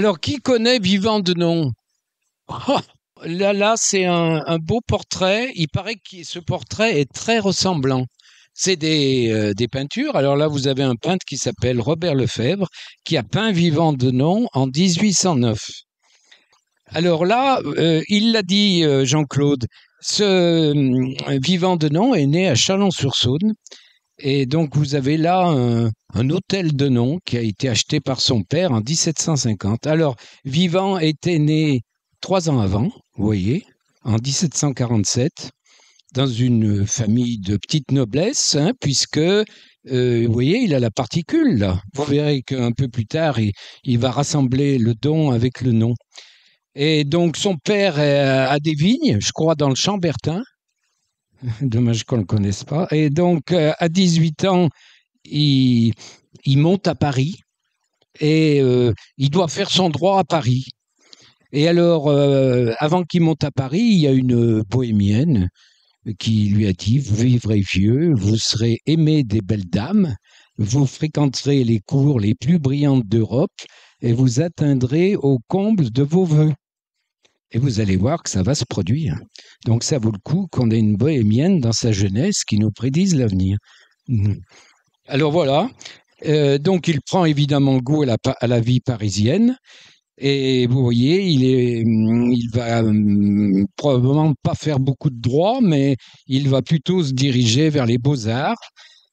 Alors, qui connaît Vivant de nom oh, Là, là, c'est un, beau portrait. Il paraît que ce portrait est très ressemblant. C'est euh, des, peintures. Alors là, vous avez un peintre qui s'appelle Robert Lefebvre, qui a peint Vivant de nom en 1809. Alors là, euh, il l'a dit, euh, Jean-Claude, ce Vivant de nom est né à Chalon-sur-Saône et donc vous avez là un, hôtel de nom qui a été acheté par son père en 1750. Alors Vivant était né trois ans avant, vous voyez, en 1747, dans une famille de petite noblesse, hein, puisque euh, vous voyez, il a la particule Vous verrez qu'un peu plus tard, il, il va rassembler le don avec le nom. Et donc son père euh, a des vignes, je crois, dans le Chambertin. Dommage qu'on ne le connaisse pas. Et donc, euh, à 18 ans, il, monte à Paris et euh, il doit faire son droit à Paris. Et alors, euh, avant qu'il monte à Paris, il y a une bohémienne qui lui a dit Vous vivrez vieux, vous serez aimé des belles dames, vous fréquenterez les cours les plus brillantes d'Europe et vous atteindrez au comble de vos voeux. Et vous allez voir que ça va se produire. Donc ça vaut le coup qu'on ait une bohémienne dans sa jeunesse qui nous prédise l'avenir. Mhm. Alors voilà. Euh, donc il prend évidemment goût à la, vie parisienne. Et vous voyez, il est, mm, il va mm, probablement pas faire beaucoup de droit, mais il va plutôt se diriger vers les beaux-arts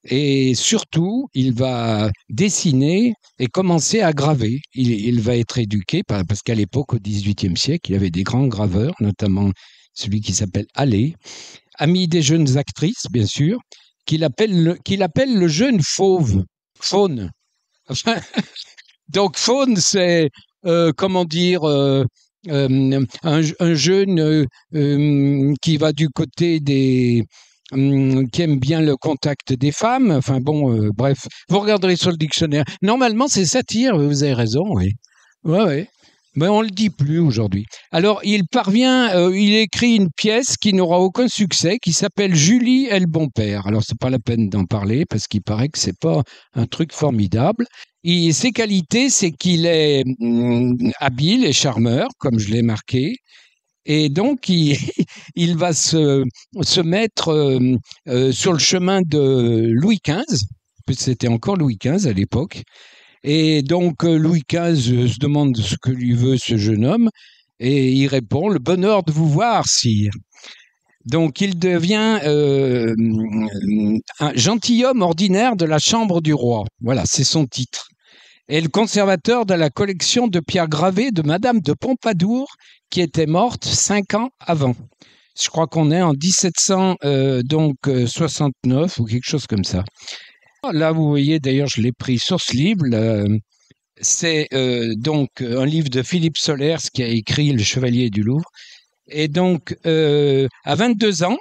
et surtout, il va dessiner et commencer à graver. Il, va être éduqué, parce qu'à l'époque, au XVIIIe siècle, il y avait des grands graveurs, notamment celui qui s'appelle Allais, ami des jeunes actrices, bien sûr, qu'il appelle, appelle le jeune fauve, faune. donc faune, c'est, euh, comment dire, euh, euh, un, jeune qui va du côté des, Hum, qui aime bien le contact des femmes. Enfin bon, euh, bref, vous regarderez sur le dictionnaire. Normalement, c'est satire, vous avez raison, oui. Oui, oui, Mais on ne le dit plus aujourd'hui. Alors, il parvient, euh, il écrit une pièce qui n'aura aucun succès, qui s'appelle Julie et le bon père. Alors, ce n'est pas la peine d'en parler parce qu'il paraît que ce n'est pas un truc formidable. Et ses qualités, c'est qu'il est, hum, habile et charmeur, comme je l'ai marqué. Et donc, il, va se, mettre euh, euh, sur le chemin de Louis XV, c'était encore Louis XV à l'époque. Et donc, euh, Louis XV se demande ce que lui veut ce jeune homme, et il répond, le bonheur de vous voir, sire. Donc il devient un gentilhomme ordinaire de la chambre du roi. Voilà, c'est son titre et le conservateur de la collection de pierres gravées de Madame de Pompadour, qui était morte cinq ans avant. Je crois qu'on est en 1769 euh, euh, ou quelque chose comme ça. Là, vous voyez, d'ailleurs, je l'ai pris source libre. c'est euh, donc un livre de Philippe Solers qui a écrit Le Chevalier du Louvre. Et donc, à 22 ans,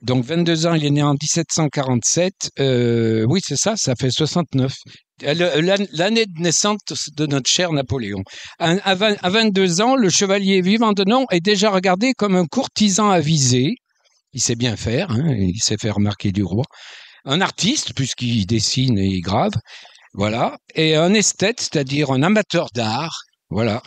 donc 22 ans, il est né en 1747. Euh, oui, c'est ça, ça fait 69. Euh, euh, l'année de naissance de notre cher Napoléon. À 22 ans, le chevalier vivant de nom est déjà regardé comme un courtisan avisé. Il sait bien faire, hein, il sait faire remarquer du roi. Un artiste, puisqu'il dessine et il grave. Voilà. Et un esthète, c'est-à-dire un amateur d'art. Voilà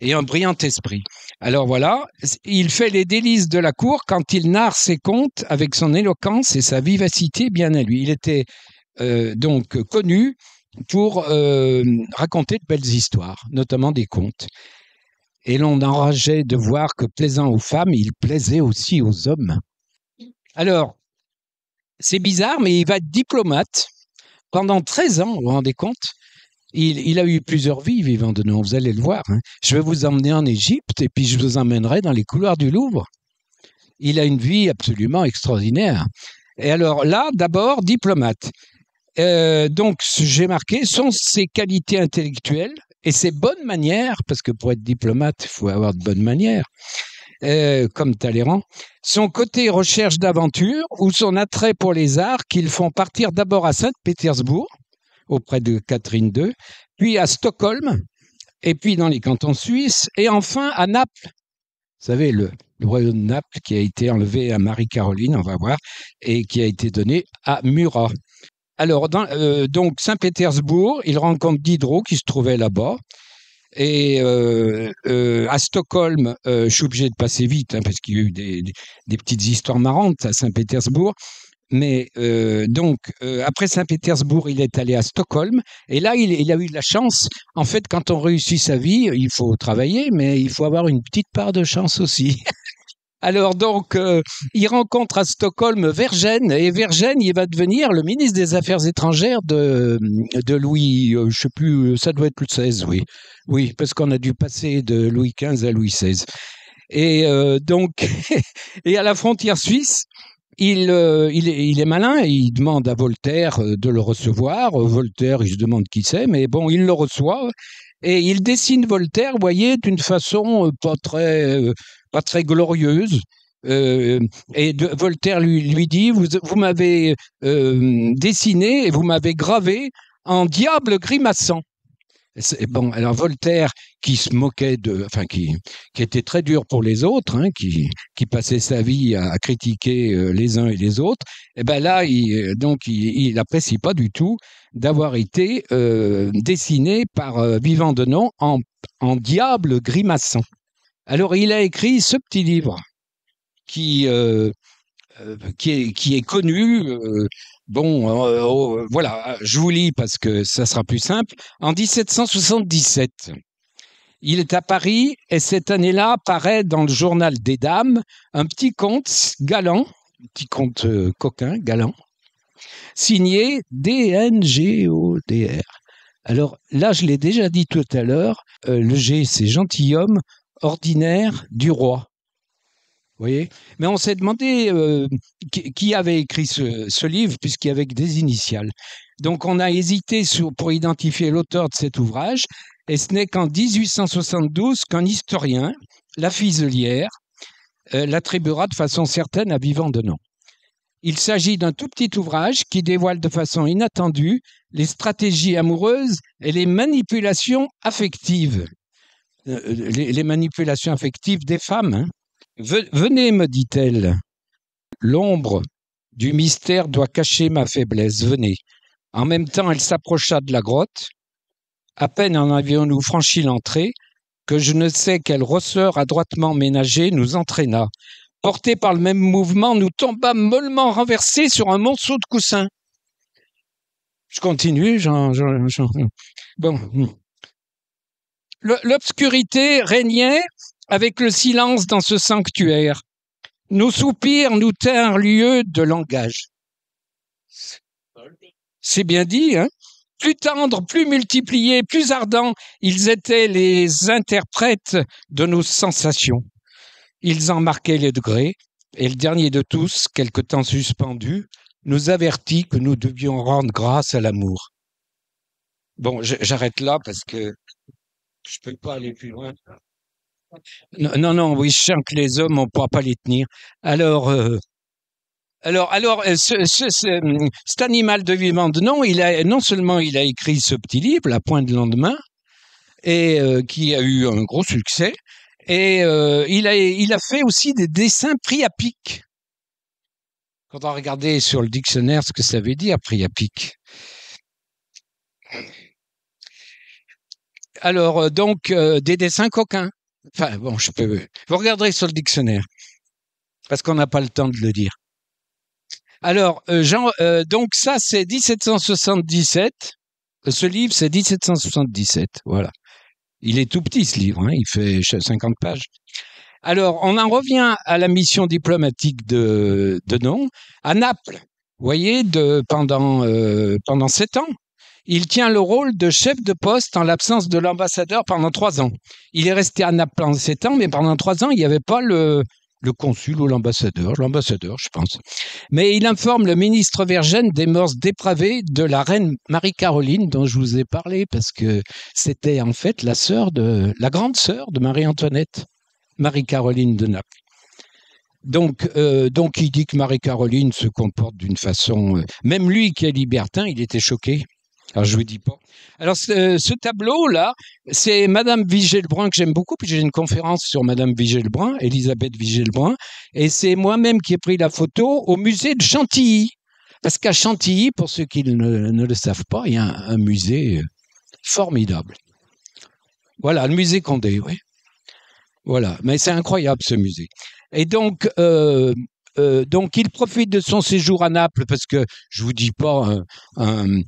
et un brillant esprit. Alors voilà, il fait les délices de la cour quand il narre ses contes avec son éloquence et sa vivacité bien à lui. Il était euh, donc connu pour euh, raconter de belles histoires, notamment des contes. Et l'on enrageait de voir que plaisant aux femmes, il plaisait aussi aux hommes. Alors, c'est bizarre, mais il va être diplomate pendant 13 ans, vous vous rendez compte il, a eu plusieurs vies vivant de nous. Vous allez le voir. Hein. Je vais vous emmener en Égypte et puis je vous emmènerai dans les couloirs du Louvre. Il a une vie absolument extraordinaire. Et alors là, d'abord, diplomate. Euh, donc, j'ai marqué, sont ses qualités intellectuelles et ses bonnes manières, parce que pour être diplomate, il faut avoir de bonnes manières, euh, comme Talleyrand, son côté recherche d'aventure ou son attrait pour les arts qu'ils font partir d'abord à Saint-Pétersbourg, auprès de Catherine II, puis à Stockholm, et puis dans les cantons suisses, et enfin à Naples. Vous savez, le, le royaume de Naples qui a été enlevé à Marie-Caroline, on va voir, et qui a été donné à Murat. Alors, dans, euh, donc, Saint-Pétersbourg, il rencontre Diderot qui se trouvait là-bas. Et euh, euh, à Stockholm, je suis obligé de passer vite, hein, parce qu'il y a eu des, des, petites histoires marrantes à Saint-Pétersbourg. Mais euh, donc, euh, après Saint-Pétersbourg, il est allé à Stockholm. Et là, il, a eu de la chance. En fait, quand on réussit sa vie, il faut travailler, mais il faut avoir une petite part de chance aussi. Alors donc, euh, il rencontre à Stockholm Vergène, et Vergène, il va devenir le ministre des Affaires étrangères de, Louis, euh, je sais plus, ça doit être Louis XVI, oui. Oui, parce qu'on a dû passer de Louis XV à Louis XVI. Et donc, et à la frontière suisse, euh, il, est, malin et il demande à Voltaire euh, de le recevoir. Euh, Voltaire, il se demande qui c'est, mais bon, il le reçoit. Et il dessine Voltaire, voyez, d'une façon pas très, pas très glorieuse. et Voltaire lui, dit, vous, m'avez dessiné et vous m'avez gravé en diable grimaçant bon, alors Voltaire, qui se moquait de, enfin qui, qui était très dur pour les autres, hein, qui, qui passait sa vie à, critiquer euh, les uns et les autres, et eh ben là, il, euh, donc il n'apprécie pas du tout d'avoir été euh, dessiné par Vivant Denon en, en diable grimaçant. Alors il a écrit ce petit livre qui qui est, qui est, connu, Bon, euh, oh, euh, voilà, je vous lis parce que ça sera plus simple. En 1777, il est à Paris et cette année-là apparaît dans le journal des dames un petit conte galant, un petit conte euh, coquin, galant, signé D-N-G-O-D-R. Alors là, je l'ai déjà dit tout à l'heure, le G, c'est gentilhomme ordinaire du roi. Mais on s'est demandé euh, qui, avait écrit ce, livre, puisqu'il y avait des initiales. Donc on a hésité pour identifier l'auteur de cet ouvrage, et ce n'est qu'en 1872 qu'un historien, la Fiselière, euh, l'attribuera de façon certaine à Vivant de Il s'agit d'un tout petit ouvrage qui dévoile de façon inattendue les stratégies amoureuses et les manipulations affectives. Euh, les, manipulations affectives des femmes, hein. Venez, me dit-elle, l'ombre du mystère doit cacher ma faiblesse, venez. En même temps, elle s'approcha de la grotte. À peine en avions-nous franchi l'entrée, que je ne sais quel ressort adroitement ménagé nous entraîna. Portés par le même mouvement, nous tombâmes mollement renversés sur un monceau de coussins. Je continue, j'en. Bon. L'obscurité régnait avec le silence dans ce sanctuaire. Nos soupirs nous tinrent lieu de langage. C'est bien dit, hein plus tendres, plus multipliés, plus ardents, ils étaient les interprètes de nos sensations. Ils en marquaient les degrés, et le dernier de tous, quelque temps suspendu, nous avertit que nous devions rendre grâce à l'amour. Bon, j'arrête là parce que je ne peux pas aller plus loin. Non, non, oui, je sens que les hommes, on ne pourra pas les tenir. Alors, euh, alors, alors, euh, hum, cet animal de vivant non, il a, non seulement il a écrit ce petit livre, La Pointe de lendemain, et euh, qui a eu un gros succès, et il a, il a fait aussi des dessins priapiques. Quand on regardait sur le dictionnaire ce que ça veut dire priapique. Alors, donc, des dessins coquins. Enfin, bon, je peux. Vous regarderez sur le dictionnaire, parce qu'on n'a pas le temps de le dire. Alors, euh, Jean, euh, donc ça, c'est 1777. Ce livre, c'est 1777. Voilà. Il est tout petit, ce livre. Hein, il fait 50 pages. Alors, on en revient à la mission diplomatique de, de à Naples. Vous voyez, de, pendant, euh, pendant sept ans. Il tient le rôle de chef de poste en l'absence de l'ambassadeur pendant trois ans. Il est resté à Naples pendant sept ans, mais pendant trois ans, il n'y avait pas le, consul ou l'ambassadeur, l'ambassadeur, je pense. Mais il informe le ministre Vergène des mœurs dépravées de la reine Marie-Caroline, dont je vous ai parlé, parce que c'était en fait la sœur de, la grande sœur de Marie-Antoinette, Marie-Caroline de Naples. Donc, euh, donc il dit que Marie-Caroline se comporte d'une façon. Euh, même lui qui est libertin, il était choqué. Alors, ah, je vous dis pas. Alors, euh, ce, tableau-là, c'est Madame Vigée-Lebrun que j'aime beaucoup, puis j'ai une conférence sur Madame Vigée-Lebrun, Elisabeth Vigée-Lebrun, et c'est moi-même qui ai pris la photo au musée de Chantilly. Parce qu'à Chantilly, pour ceux qui ne, le savent pas, il y a un, musée euh, formidable. Voilà, le musée Condé, oui. Voilà, mais c'est incroyable ce musée. Et donc, euh, euh, donc, il profite de son séjour à Naples parce que je vous dis pas un,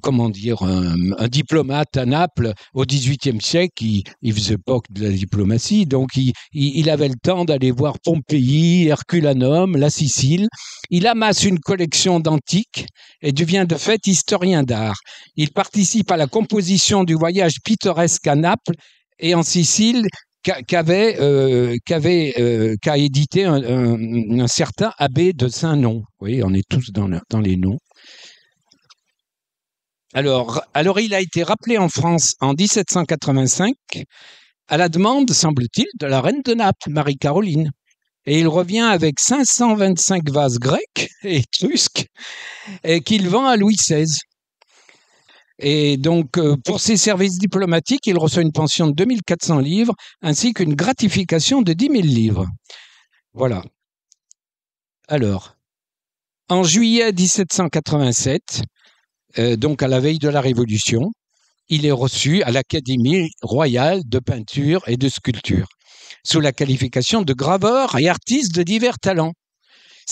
comment dire, un, diplomate à Naples au XVIIIe siècle, il, il faisait pas de la diplomatie, donc il avait le temps d'aller voir Pompéi, Herculanum, la Sicile. Il amasse une collection d'antiques et devient de fait historien d'art. Il participe à la composition du voyage pittoresque à Naples et en Sicile qu'avait euh, qu'avait euh, qu'a édité un, certain abbé de Saint-Nom. Vous voyez, on est tous dans, dans les noms. Alors, alors, il a été rappelé en France en 1785 à la demande, semble-t-il, de la reine de Naples, Marie-Caroline. Et il revient avec 525 vases grecs et trusques qu'il vend à Louis XVI. Et donc, euh, pour ses services diplomatiques, il reçoit une pension de 2400 livres ainsi qu'une gratification de 10 000 livres. Voilà. Alors, en juillet 1787, euh, donc à la veille de la Révolution, il est reçu à l'Académie royale de peinture et de sculpture, sous la qualification de graveur et artiste de divers talents.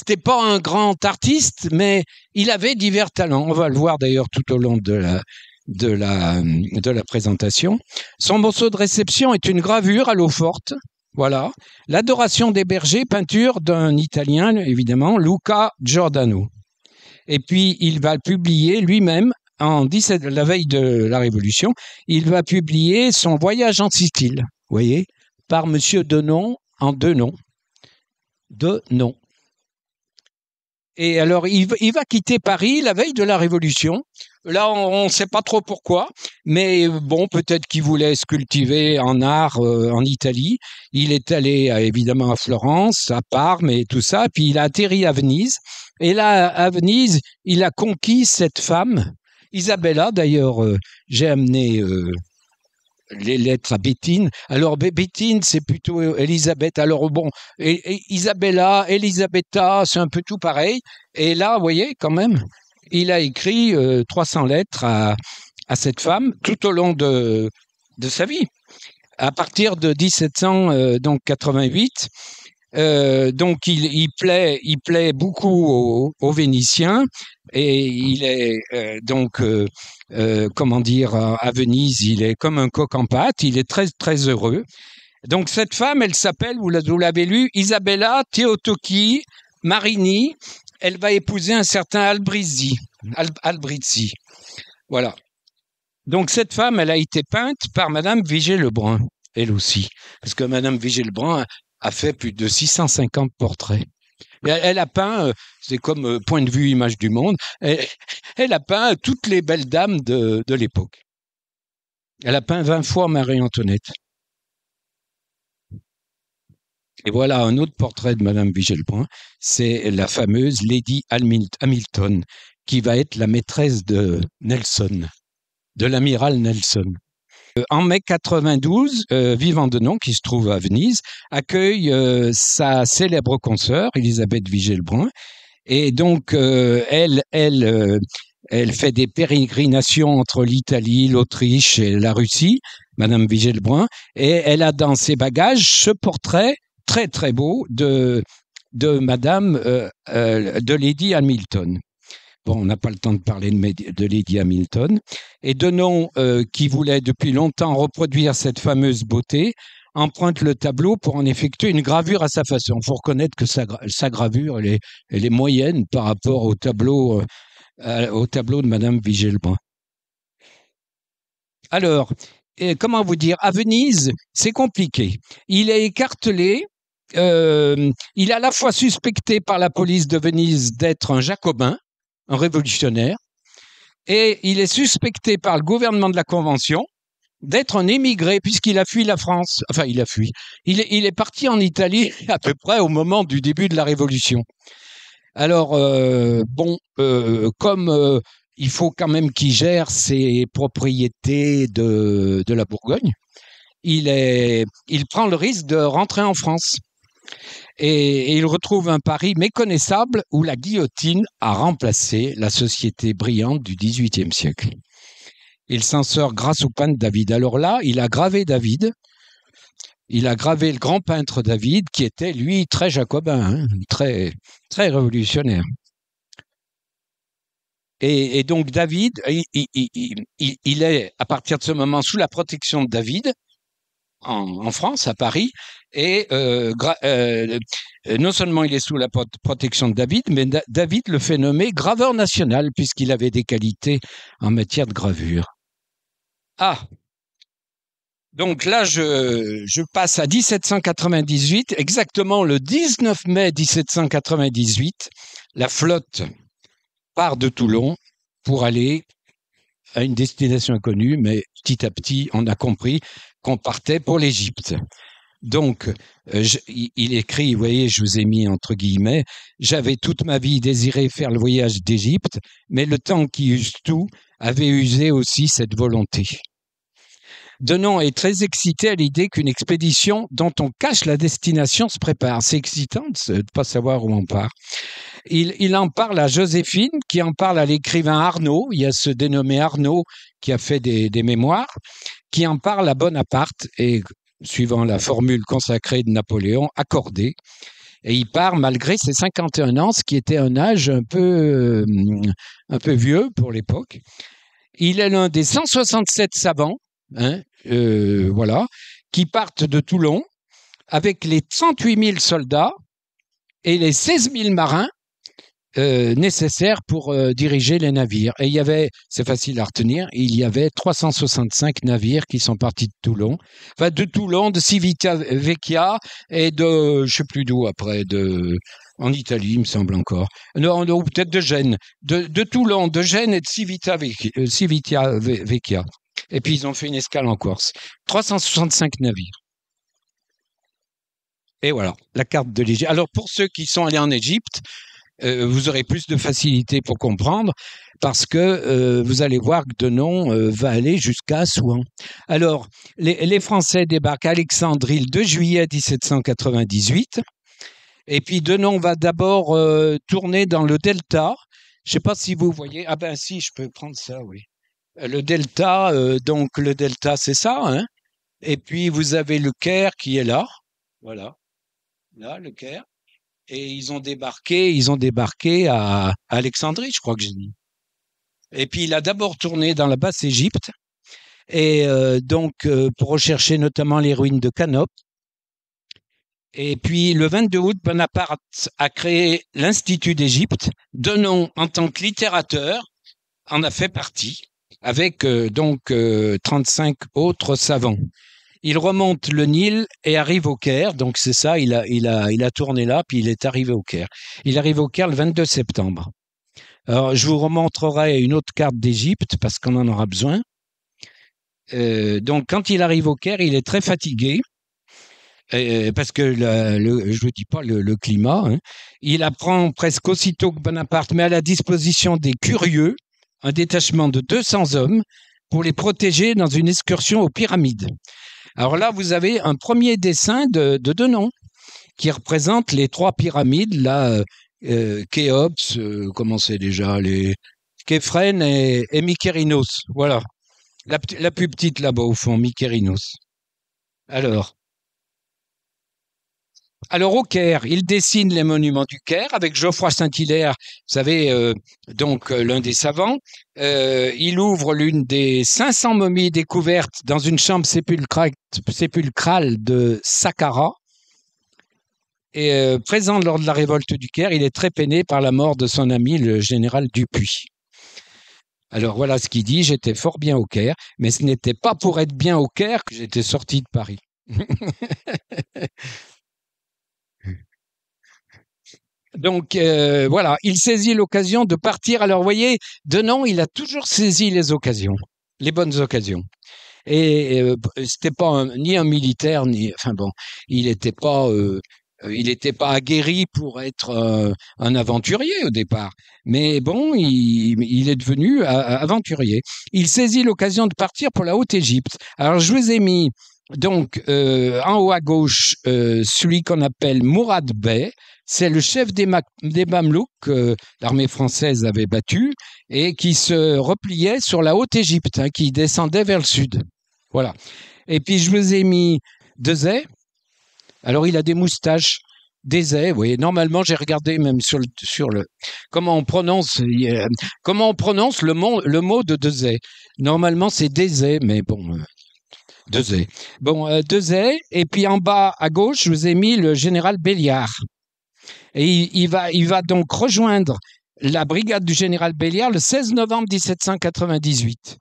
C'était pas un grand artiste, mais il avait divers talents. On va le voir d'ailleurs tout au long de la, de la, euh, de la présentation. Son morceau de réception est une gravure à l'eau forte. Voilà. L'adoration des bergers, peinture d'un Italien, évidemment, Luca Giordano. Et puis, il va publier lui-même, en 17, la veille de la Révolution, il va publier son voyage en Sicile, voyez, par Monsieur Denon en Denon. noms. Et alors, il, va quitter Paris la veille de la Révolution. Là, on ne sait pas trop pourquoi, mais bon, peut-être qu'il voulait se cultiver en art euh, en Italie. Il est allé euh, évidemment à Florence, à Parme et tout ça, puis il a atterri à Venise. Et là, à Venise, il a conquis cette femme, Isabella. D'ailleurs, euh, j'ai amené les lettres à Bettine. Alors Bettine, c'est plutôt Elisabeth. Euh, Alors bon, Isabella, Elisabetta, c'est un peu tout pareil. Et là, vous voyez, quand même, il a écrit 300 euh, lettres à, cette femme tout au long de, sa vie. À partir de 1788, euh, donc il, plaît, il plaît beaucoup aux, Vénitiens et il est euh, donc euh, comment dire à Venise, il est comme un coq en pâte, il est très très heureux. Donc cette femme, elle s'appelle, vous l'avez lu, Isabella Teotocchi Marini. Elle va épouser un certain Albrizi Voilà. Donc cette femme, elle a été peinte par Madame Vigée Lebrun elle aussi. Parce que Madame Vigée-Lebrun a fait plus de 650 portraits. Elle, a peint, euh, c'est comme euh, point de vue image du monde, elle, a peint toutes les belles dames de, de l'époque. Elle a peint 20 fois Marie-Antoinette. Et voilà un autre portrait de Madame Vigelpoint, c'est la fameuse Lady Hamilton, qui va être la maîtresse de Nelson, de l'amiral Nelson. Euh, en mai 92, euh, Vivant Denon, qui se trouve à Venise, accueille euh, sa célèbre consoeur, Elisabeth Vigée-Lebrun. Et donc, elle, fait des pérégrinations entre l'Italie, l'Autriche et la Russie, Madame Vigée-Lebrun. Et elle a dans ses bagages ce portrait très, très beau de, de Madame, de Lady Hamilton. Bon, on n'a pas le temps de parler de, de Lady Hamilton. Et Denon, nom euh, qui voulait depuis longtemps reproduire cette fameuse beauté, emprunte le tableau pour en effectuer une gravure à sa façon. Il faut reconnaître que sa, gravure, elle est, moyenne par rapport au tableau, euh, au tableau de Madame vigée Alors, comment vous dire, à Venise, c'est compliqué. Il est écartelé. Euh, il est à la fois suspecté par la police de Venise d'être un jacobin, un révolutionnaire, et il est suspecté par le gouvernement de la Convention d'être un émigré puisqu'il a fui la France. Enfin, il a fui. Il est, parti en Italie à peu près au moment du début de la Révolution. Alors, euh, bon, euh, comme euh, il faut quand même qu'il gère ses propriétés de, la Bourgogne, il, est, il prend le risque de rentrer en France et, il retrouve un Paris méconnaissable où la guillotine a remplacé la société brillante du XVIIIe siècle. Il s'en sort grâce au peintre David. Alors là, il a gravé David, il a gravé le grand peintre David, qui était, lui, très jacobin, hein, très, très révolutionnaire. Et, donc David, il, est à partir de ce moment sous la protection de David, en, France, à Paris, et euh, euh, non seulement il est sous la protection de David, mais David le fait nommer graveur national, puisqu'il avait des qualités en matière de gravure. Ah donc là, je passe à 1798, exactement le 19 mai 1798, la flotte part de Toulon pour aller à une destination inconnue, mais petit à petit, on a compris qu'on partait pour l'Égypte. Donc, euh, il écrit, vous voyez, je vous ai mis entre guillemets, j'avais toute ma vie désiré faire le voyage d'Égypte, mais le temps qui use tout avait usé aussi cette volonté. Denon est très excité à l'idée qu'une expédition dont on cache la destination se prépare. C'est excitant de ne pas savoir où on part. Il, en parle à Joséphine, qui en parle à l'écrivain Arnaud. Il y a ce dénommé Arnaud qui a fait des, mémoires, qui en parle à Bonaparte et, suivant la formule consacrée de Napoléon, accordé. Et il part malgré ses 51 ans, ce qui était un âge un peu, euh, un peu vieux pour l'époque. Il est l'un des 167 savants hein, euh, voilà, qui partent de Toulon avec les 108 000 soldats et les 16 000 marins euh, nécessaires pour euh, diriger les navires. Et il y avait, c'est facile à retenir, il y avait 365 navires qui sont partis de Toulon, enfin de Toulon, de Vecchia et de, je ne sais plus d'où après, de en Italie, il me semble encore, non, peut-être de Gênes, de, de, Toulon, de Gênes et de Civitavecchia. Et puis ils ont fait une escale en Corse. 365 navires. Et voilà, la carte de l'Égypte. Alors pour ceux qui sont allés en Égypte, euh, vous aurez plus de facilité pour comprendre parce que euh, vous allez voir que Denon euh, va aller jusqu'à Souan. Alors, les, Français débarquent à Alexandrie le 2 juillet 1798. Et puis Denon va d'abord tourner dans le delta. Je ne sais pas si vous voyez. Ah ben si, je peux prendre ça, oui. Le delta, euh, donc le delta, c'est ça. Hein. et puis vous avez le Caire qui est là, voilà, là le Caire. Et ils ont débarqué, ils ont débarqué à Alexandrie, je crois que j'ai dit. Et puis il a d'abord tourné dans la basse Égypte, et euh, donc euh, pour rechercher notamment les ruines de Canop. Et puis le 22 août, Bonaparte a créé l'Institut d'Égypte, Denon en tant que littérateur en a fait partie avec euh, donc 35 euh, autres savants. Il remonte le Nil et arrive au Caire. Donc c'est ça, il a, il, a, il a tourné là, puis il est arrivé au Caire. Il arrive au Caire le 22 septembre. Alors, je vous remontrerai une autre carte d'Égypte parce qu'on en aura besoin. Euh, donc, quand il arrive au Caire, il est très fatigué parce que le, je ne dis pas le, climat. Hein. Il apprend presque aussitôt que Bonaparte met à la disposition des curieux un détachement de 200 hommes pour les protéger dans une excursion aux pyramides. Alors là, vous avez un premier dessin de, de deux noms qui représente les trois pyramides, là, euh, euh, Khéops, euh, comment c'est déjà, les Képhren et, mikerinos Voilà. La, plus petite là-bas au fond, Mykérinos. Alors, alors au Caire, il dessine les monuments du Caire avec Geoffroy Saint-Hilaire, vous savez, euh, donc euh, l'un des savants. Euh, il ouvre l'une des 500 momies découvertes dans une chambre sépulcrale de Saqqara. Et présent lors de la révolte du Caire, il est très peiné par la mort de son ami le général Dupuis. Alors voilà ce qu'il dit, j'étais fort bien au Caire, mais ce n'était pas pour être bien au Caire que j'étais sorti de Paris. Donc euh, voilà, il saisit l'occasion de partir. Alors vous voyez, Denon, il a toujours saisi les occasions, les bonnes occasions. Et euh, c'était pas ni un militaire, ni enfin bon, il n'était pas euh, il pas aguerri pour être un aventurier au départ, mais bon, il, est devenu aventurier. Il saisit l'occasion de partir pour la Haute-Égypte. Alors, je vous ai mis donc en haut à gauche celui qu'on appelle Mourad Bey, c'est le chef des, Mamelouks que l'armée française avait battu et qui se repliait sur la Haute-Égypte, hein, qui descendait vers le sud. Voilà. Et puis je vous ai mis deux Alors il a des moustaches Dezay, oui. Normalement, j'ai regardé même sur le, comment on prononce comment on prononce le mot le mot de deux Normalement, c'est Dezay, mais bon, euh, Dezay. Bon, euh, Et puis en bas à gauche, je vous ai mis le général Béliard. Et il, va, donc rejoindre la brigade du général Béliard le 16 novembre 1798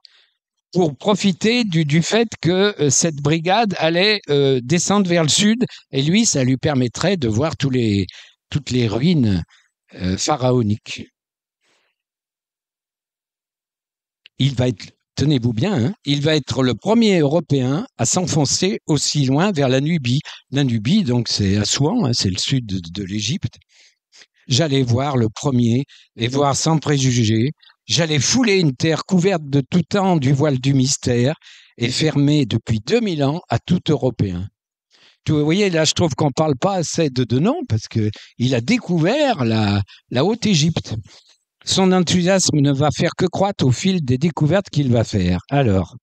pour profiter du, fait que euh, cette brigade allait euh, descendre vers le sud. Et lui, ça lui permettrait de voir toutes les ruines euh, pharaoniques. Il va être tenez-vous bien, hein, il va être le premier Européen à s'enfoncer aussi loin vers la Nubie. La Nubie, donc c'est Assouan, hein, c'est le sud de, l'Égypte. J'allais voir le premier et voir sans préjugés. J'allais fouler une terre couverte de tout temps du voile du mystère et fermée depuis 2000 ans à tout Européen. Vous voyez, là, je trouve qu'on ne parle pas assez de, Denon parce qu'il a découvert la Haute-Égypte. Son enthousiasme ne va faire que croître au fil des découvertes qu'il va faire. Alors,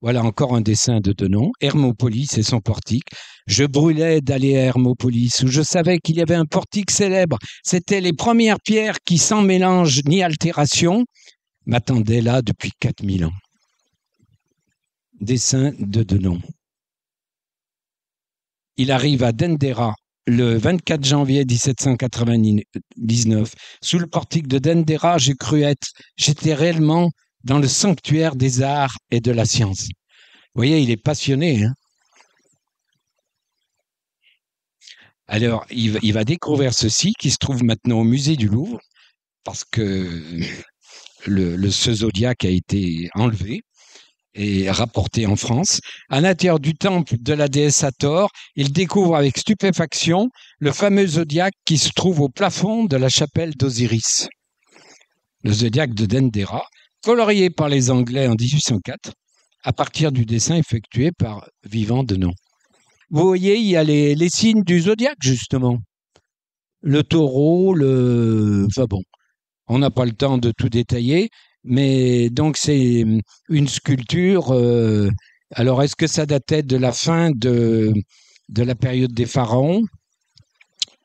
voilà encore un dessin de Denon. Hermopolis et son portique. Je brûlais d'aller à Hermopolis où je savais qu'il y avait un portique célèbre. C'étaient les premières pierres qui, sans mélange ni altération, m'attendaient là depuis 4000 ans. Dessin de Denon. Il arrive à Dendera le 24 janvier 1799, sous le portique de Dendera, j'ai cru être, j'étais réellement dans le sanctuaire des arts et de la science. Vous voyez, il est passionné. Hein. Alors, il va, découvrir ceci qui se trouve maintenant au musée du Louvre, parce que le, le, ce zodiaque a été enlevé et rapporté en France. À l'intérieur du temple de la déesse Hathor, il découvre avec stupéfaction le fameux zodiaque qui se trouve au plafond de la chapelle d'Osiris. Le zodiaque de Dendera, colorié par les Anglais en 1804, à partir du dessin effectué par Vivant Denon. Vous voyez, il y a les, les signes du zodiaque, justement. Le taureau, le. Enfin bon, on n'a pas le temps de tout détailler, mais donc c'est hum, une sculpture. Euh, alors est-ce que ça datait de la fin de, la période des pharaons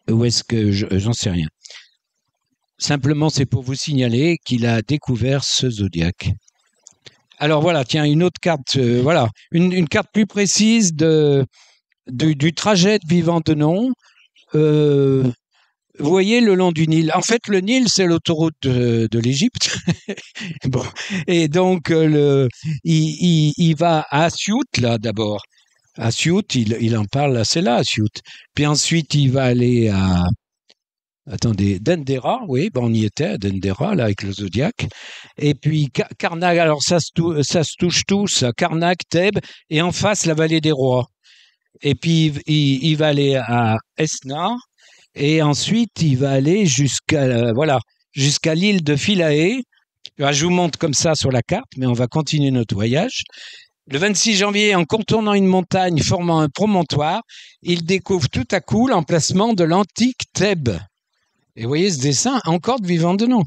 ou est-ce que euh, j'en sais rien Simplement, c'est pour vous signaler qu'il a découvert ce zodiaque. Alors voilà, tiens, une autre carte, euh, voilà, une, carte plus précise de, du trajet de Vivant de Nom. Euh, vous voyez le long du Nil. En fait, le Nil, c'est l'autoroute de, l'Égypte. Et donc, euh, il, va à Asiout, là, d'abord. À Siout, il, en parle c'est là, à Siout. Puis ensuite, il va aller à, Attendez, Dendera, oui, ben on y était à Dendera, là, avec le Zodiac. Et puis Karnak, alors ça se, touche tous, Karnak, Thèbes, et en face, la vallée des rois. Et puis il, il va aller à Esna, et ensuite, il va aller jusqu'à euh, voilà, jusqu'à l'île de Philae. Euh, je vous montre comme ça sur la carte, mais on va continuer notre voyage. Le 26 janvier, en contournant une montagne formant un promontoire, il découvre tout à coup l'emplacement de l'antique Thèbes. Et vous voyez ce dessin encore de vivant de nous.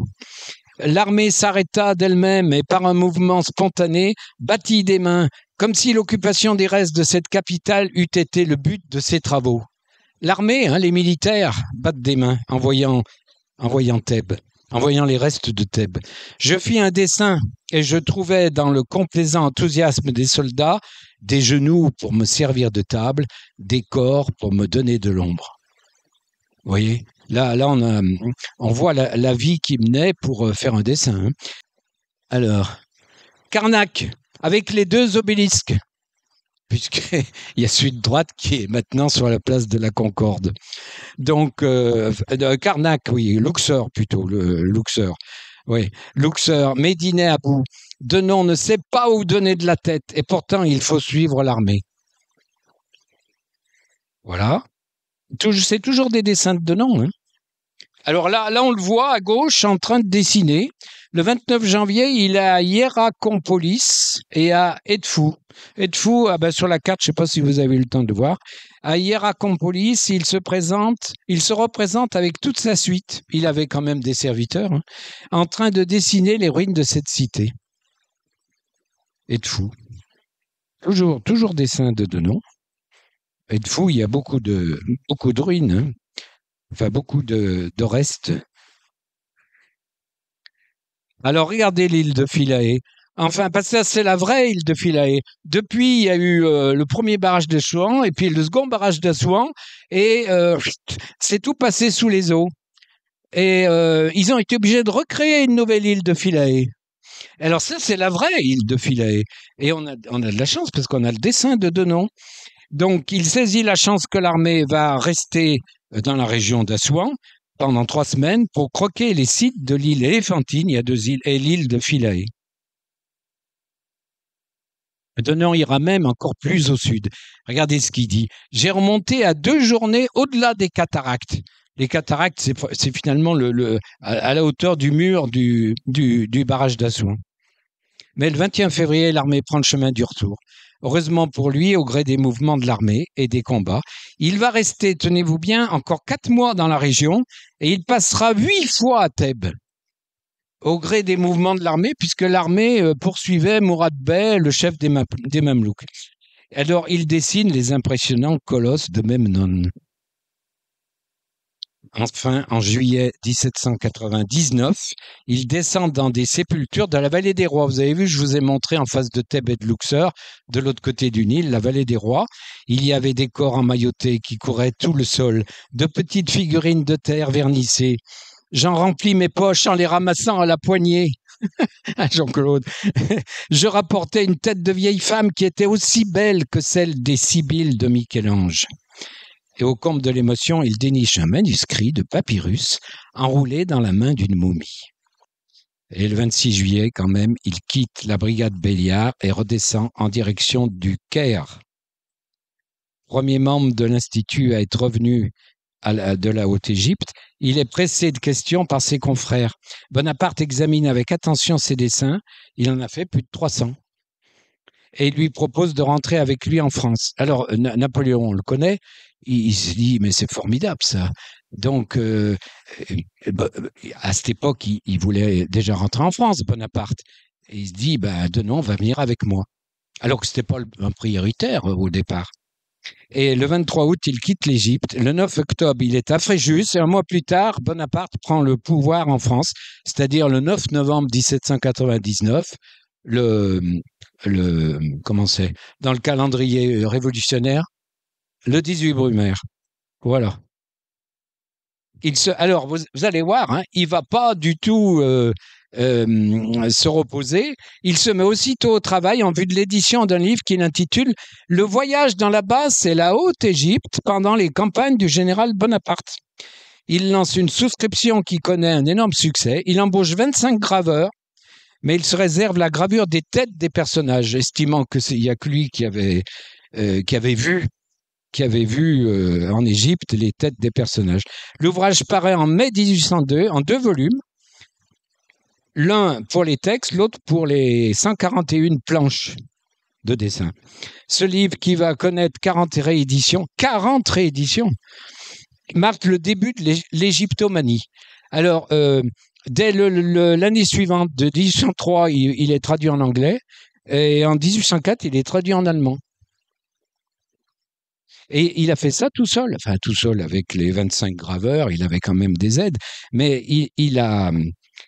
L'armée s'arrêta d'elle-même et par un mouvement spontané battit des mains, comme si l'occupation des restes de cette capitale eût été le but de ses travaux l'armée, hein, les militaires battent des mains en voyant, en voyant Thèbes, en voyant les restes de Thèbes. Je fis un dessin et je trouvais dans le complaisant enthousiasme des soldats des genoux pour me servir de table, des corps pour me donner de l'ombre. Vous voyez Là, là on, voit la, vie qui menait pour euh, faire un dessin. Hein. Alors, Carnac, avec les deux obélisques, puisqu'il y a celui de droite qui est maintenant sur la place de la Concorde. Donc, euh, euh Karnak, oui, Luxor plutôt, le Luxor. Oui, Luxor, Médinet à bout. Denon ne sait pas où donner de la tête et pourtant il faut suivre l'armée. Voilà. C'est toujours des dessins de Denon. Hein. Alors là, là, on le voit à gauche en train de dessiner. Le 29 janvier, il est à Hierakonpolis et à Edfou. Et ah ben sur la carte, je ne sais pas si vous avez eu le temps de voir, à Kompolis, il se présente, il se représente avec toute sa suite, il avait quand même des serviteurs, hein, en train de dessiner les ruines de cette cité. Et Toujours, toujours dessin de Denon. Et de fou, il y a beaucoup de, beaucoup de ruines, hein. enfin beaucoup de, de restes. Alors regardez l'île de Philae. Enfin, parce que c'est la vraie île de Philae. Depuis, il y a eu euh, le premier barrage de et puis le second barrage de et euh, c'est tout passé sous les eaux. Et euh, ils ont été obligés de recréer une nouvelle île de Philae. Alors ça, c'est la vraie île de Philae. Et on a, on a de la chance parce qu'on a le dessin de Denon. Donc, il saisit la chance que l'armée va rester dans la région d'Assouan pendant trois semaines pour croquer les sites de l'île éléphantine, il y a deux îles, et l'île de Philae. Maintenant, ira même encore plus au sud. Regardez ce qu'il dit. J'ai remonté à deux journées au-delà des cataractes. Les cataractes, c'est, finalement le, à la hauteur du mur du, du, du barrage d'Assouan. Mais le 21 février, l'armée prend le chemin du retour. Heureusement pour lui, au gré des mouvements de l'armée et des combats, il va rester, tenez-vous bien, encore quatre mois dans la région et il passera huit fois à Thèbes au gré des mouvements de l'armée, puisque l'armée euh, poursuivait Mourad Bey, le chef des, Mamelouks. Alors il dessine les impressionnants colosses de Memnon. Enfin, en juillet 1799, il descend dans des sépultures dans la vallée des rois. Vous avez vu, je vous ai montré en face de Thèbes et de Luxor, de l'autre côté du Nil, la vallée des rois. Il y avait des corps emmaillotés qui couraient tout le sol, de petites figurines de terre vernissées, J'en remplis mes poches en les ramassant à la poignée. Ah, Jean-Claude, je rapportais une tête de vieille femme qui était aussi belle que celle des Sibylles de Michel-Ange. Et au comble de l'émotion, il déniche un manuscrit de papyrus enroulé dans la main d'une momie. Et le 26 juillet, quand même, il quitte la brigade Béliard et redescend en direction du Caire. Premier membre de l'Institut à être revenu de la Haute-Égypte, il est pressé de questions par ses confrères. Bonaparte examine avec attention ses dessins, il en a fait plus de 300 et il lui propose de rentrer avec lui en France. Alors, Napoléon, le connaît, il, se dit, mais c'est formidable ça. Donc, euh, euh, bah, à cette époque, il, voulait déjà rentrer en France, Bonaparte. il se dit, bah, Denon va venir avec moi. Alors que ce n'était pas un prioritaire euh, au départ. Et le 23 août, il quitte l'Égypte. Le 9 octobre, il est à Fréjus. Et un mois plus tard, Bonaparte prend le pouvoir en France, c'est-à-dire le 9 novembre 1799. Le, le, comment c'est Dans le calendrier euh, révolutionnaire, le 18 Brumaire. Voilà. Il se, alors, vous, allez voir, hein, il va pas du tout. Euh, euh, se reposer, il se met aussitôt au travail en vue de l'édition d'un livre qu'il intitule Le voyage dans la basse et la haute Égypte pendant les campagnes du général Bonaparte. Il lance une souscription qui connaît un énorme succès. Il embauche 25 graveurs, mais il se réserve la gravure des têtes des personnages, estimant que c'est y a que lui qui avait, euh, qui avait vu qui avait vu euh, en Égypte les têtes des personnages. L'ouvrage paraît en mai 1802 en deux volumes l'un pour les textes, l'autre pour les 141 planches de dessin. Ce livre qui va connaître 40 rééditions, 40 rééditions, marque le début de l'égyptomanie. Alors, euh, dès l'année suivante, de 1803, il, est traduit en anglais, et en 1804, il est traduit en allemand. Et il a fait ça tout seul, enfin tout seul avec les 25 graveurs, il avait quand même des aides, mais il, il a,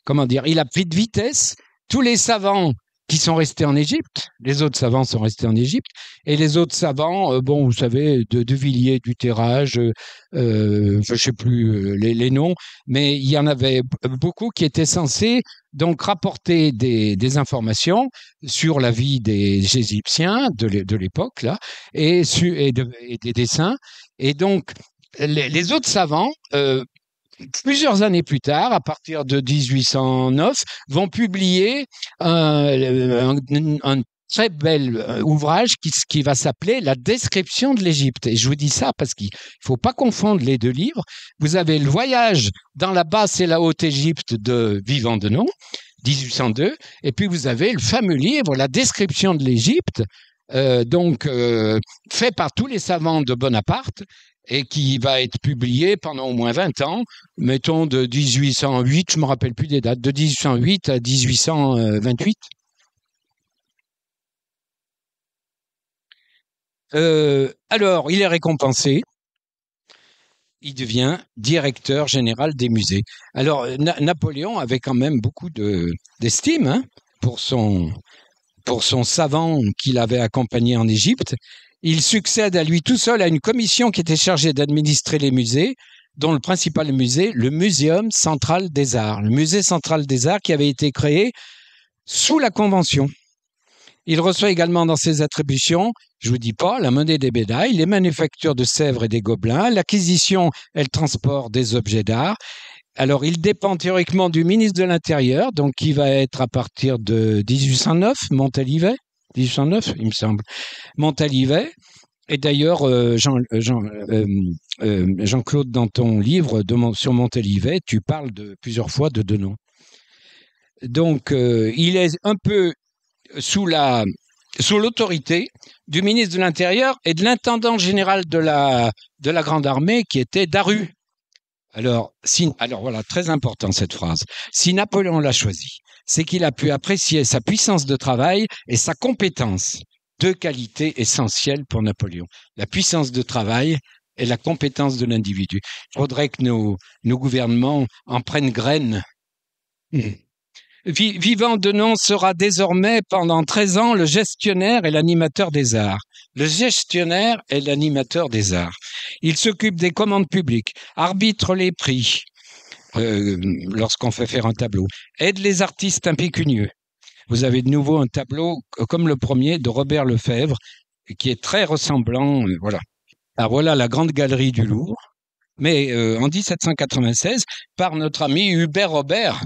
comment dire, il a pris de vitesse tous les savants qui sont restés en Égypte, les autres savants sont restés en Égypte, et les autres savants, euh, bon, vous savez, de, de Villiers, du Terrage, euh, je ne sais plus euh, les, noms, mais il y en avait beaucoup qui étaient censés donc rapporter des, des informations sur la vie des Égyptiens de l'époque, là, et, et, des dessins. Et donc, les, autres savants, plusieurs années plus tard, à partir de 1809, vont publier un, euh, très bel euh, ouvrage qui, va s'appeler La description de l'Égypte. Et je vous dis ça parce qu'il ne faut pas confondre les deux livres. Vous avez le voyage dans la basse et la haute Égypte de Vivant de 1802, et puis vous avez le fameux livre La description de l'Égypte, euh, donc fait par tous les savants de Bonaparte, et qui va être publié pendant au moins 20 ans, mettons de 1808, je ne me rappelle plus des dates, de 1808 à 1828. Euh, alors, il est récompensé. Il devient directeur général des musées. Alors, euh, Napoléon avait quand même beaucoup d'estime de, hein, pour, son, pour son savant qu'il avait accompagné en Égypte il succède à lui tout seul à une commission qui était chargée d'administrer les musées, dont le principal musée, le Muséum central des arts. Le musée central des arts qui avait été créé sous la Convention. Il reçoit également dans ses attributions, je vous dis pas, la monnaie des médailles, les manufactures de Sèvres et des Gobelins, l'acquisition et le transport des objets d'art. Alors, il dépend théoriquement du ministre de l'Intérieur, donc qui va être à partir de 1809, Montalivet. 1809, il me semble. Montalivet. Et d'ailleurs, euh, Jean, euh, euh, claude dans ton livre sur Montalivet, tu parles de, plusieurs fois de Denon. Donc, il est un peu sous la sous l'autorité du ministre de l'Intérieur et de l'intendant général de la, de la Grande Armée qui était Daru. Alors, alors voilà, très important cette phrase. Si Napoléon l'a choisi, c'est qu'il a pu apprécier sa puissance de travail et sa compétence, deux qualités essentielles pour Napoléon. La puissance de travail et la compétence de l'individu. Il faudrait que nos, gouvernements en prennent graine. Vivant de Denon sera désormais pendant 13 ans le gestionnaire et l'animateur des arts. Le gestionnaire et l'animateur des arts. Il s'occupe des commandes publiques, arbitre les prix, euh, lorsqu'on fait faire un tableau. Aide les artistes impécunieux. Vous avez de nouveau un tableau comme le premier de Robert Lefebvre, qui est très ressemblant. Euh, voilà. voilà la grande galerie du Louvre. Mais euh, en 1796, par notre ami Hubert Robert.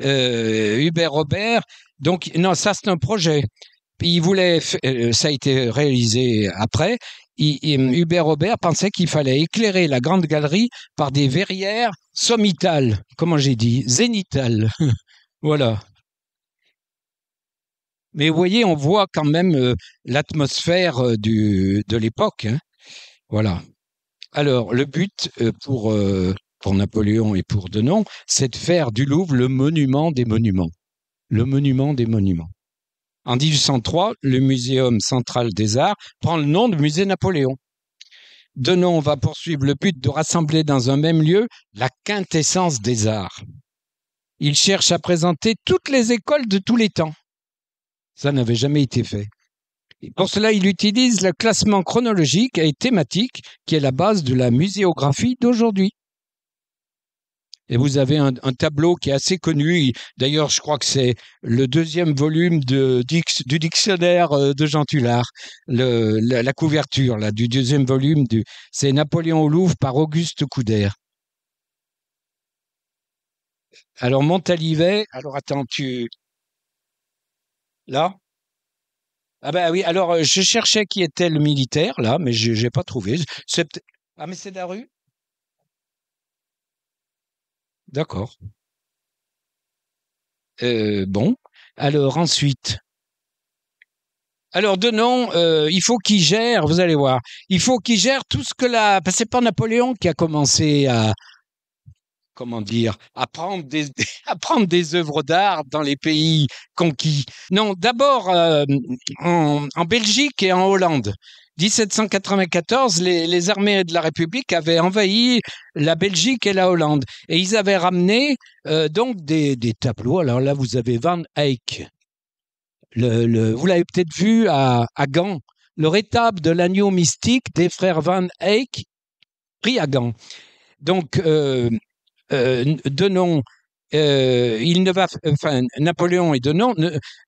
Hubert Robert, donc non, ça c'est un projet. Il voulait, ça a été réalisé après. Hubert Robert pensait qu'il fallait éclairer la grande galerie par des verrières sommitales, comment j'ai dit, zénitales. voilà. Mais vous voyez, on voit quand même euh, l'atmosphère euh, de l'époque. Hein. Voilà. Alors, le but euh, pour, pour Napoléon et pour Denon, c'est de faire du Louvre le monument des monuments. Le monument des monuments. En 1803, le Muséum central des arts prend le nom de Musée Napoléon. De va poursuivre le but de rassembler dans un même lieu la quintessence des arts. Il cherche à présenter toutes les écoles de tous les temps. Ça n'avait jamais été fait. pour cela, il utilise le classement chronologique et thématique qui est la base de la muséographie d'aujourd'hui. Et vous avez un, tableau qui est assez connu. D'ailleurs, je crois que c'est le deuxième volume de, du, dictionnaire euh, de Jean Tullard, le, la, couverture là, du deuxième volume. Du, c'est Napoléon au Louvre par Auguste Coudert. Alors, Montalivet, alors attends, tu. Là Ah ben oui, alors euh, je cherchais qui était le militaire, là, mais je n'ai pas trouvé. C'est... Ah, mais c'est la rue D'accord. Euh, bon. Alors ensuite. Alors de euh, il faut qu'il gère, vous allez voir, il faut qu'il gère tout ce que la... C'est pas Napoléon qui a commencé à, comment dire, à prendre des, à des œuvres d'art dans les pays conquis. Non, d'abord euh, en, Belgique et en Hollande. 1794, les, armées de la République avaient envahi la Belgique et la Hollande. Et ils avaient ramené euh, donc des, tableaux. Alors là, vous avez Van Eyck. Le, vous l'avez peut-être vu à, à Gand. Le rétable de l'agneau mystique des frères Van Eyck, pris à Gand. Donc, euh, euh, donnons euh, il ne va, enfin, Napoléon et de non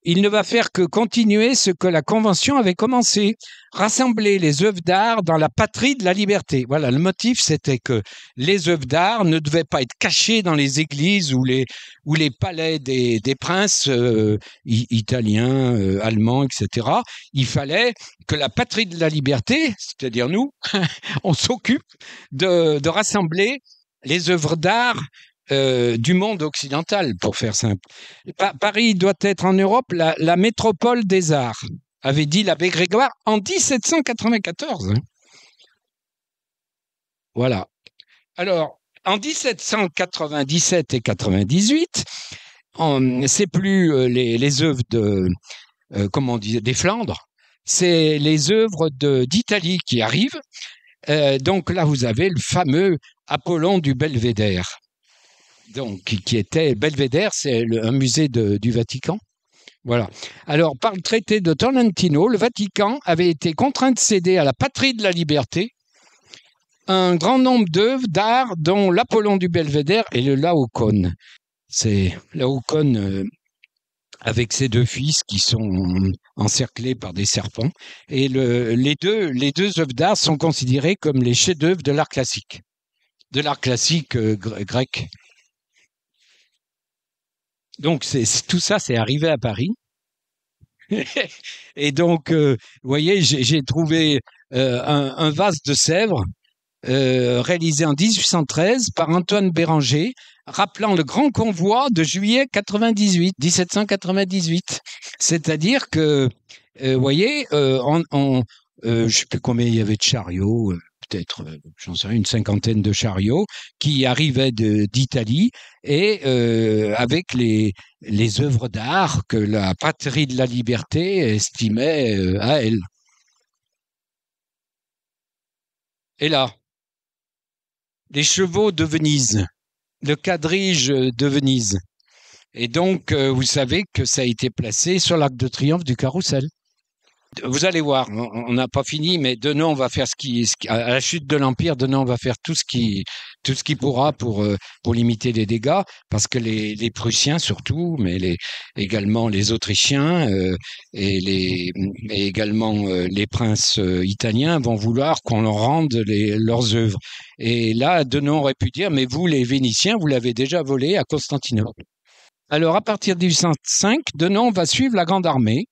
il ne va faire que continuer ce que la Convention avait commencé, rassembler les œuvres d'art dans la patrie de la liberté. Voilà, le motif, c'était que les œuvres d'art ne devaient pas être cachées dans les églises ou les, ou les palais des, princes euh, italiens, euh, allemands, etc. Il fallait que la patrie de la liberté, c'est-à-dire nous, on s'occupe de, de rassembler les œuvres d'art euh, du monde occidental, pour faire simple. Paris doit être en Europe la, métropole des arts, avait dit l'abbé Grégoire en 1794. Hein. Voilà. Alors, en 1797 et 98, c'est plus euh, les, œuvres de, euh, comment on dit, des Flandres, c'est les œuvres d'Italie qui arrivent. donc là, vous avez le fameux Apollon du Belvédère donc, qui était Belvédère, c'est un musée du Vatican. Voilà. Alors, par le traité de Tornantino, le Vatican avait été contraint de céder à la patrie de la liberté un grand nombre d'œuvres d'art, dont l'Apollon du Belvédère et le Laocoon. C'est Laocoon euh, avec ses deux fils qui sont encerclés par des serpents. Et les, deux, les deux œuvres d'art sont considérées comme les chefs-d'œuvre de l'art classique, de l'art classique euh, grec donc c'est, tout ça, c'est arrivé à Paris. et donc, euh, vous voyez, j'ai trouvé euh, un, un, vase de Sèvres euh, réalisé en 1813 par Antoine Béranger, rappelant le grand convoi de juillet 98, 1798. C'est-à-dire que, vous voyez, on, je sais plus combien il y avait de chariots, peut-être, euh, j'en sais une cinquantaine de chariots qui arrivaient d'Italie et euh, avec les, les œuvres d'art que la patrie de la liberté estimait euh, à elle. Et là, les chevaux de Venise, le quadrige de Venise. Et donc, vous savez que ça a été placé sur l'arc de triomphe du carrousel vous allez voir, on n'a pas fini, mais on va faire ce qui, à la chute de l'empire, Denon va faire tout ce qui, tout ce qu'il pourra pour euh, pour limiter les dégâts, parce que les, les Prussiens surtout, mais les, également les Autrichiens euh, et les et également euh, les princes italiens vont vouloir qu'on leur rende les, leurs œuvres. Et là, Denon aurait pu dire, mais vous les Vénitiens, vous l'avez déjà volé à Constantinople. Alors à partir de 1805, Denon va suivre la grande armée